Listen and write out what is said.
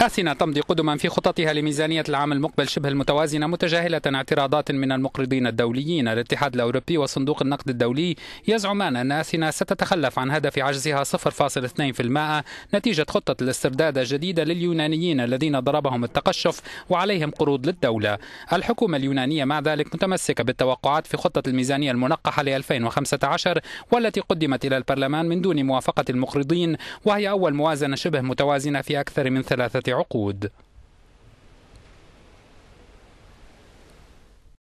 أثينا تمضي قدما في خططها لميزانية العام المقبل شبه المتوازنة متجاهلة اعتراضات من المقرضين الدوليين الاتحاد الأوروبي وصندوق النقد الدولي يزعمان أن أثينا ستتخلف عن هدف عجزها 0.2% نتيجة خطة الاسترداد الجديدة لليونانيين الذين ضربهم التقشف وعليهم قروض للدولة الحكومة اليونانية مع ذلك متمسكة بالتوقعات في خطة الميزانية المنقحة ل 2015 والتي قدمت إلى البرلمان من دون موافقة المقرضين وهي أول موازنة شبه متوازنة في أكثر من ثلاثة عقود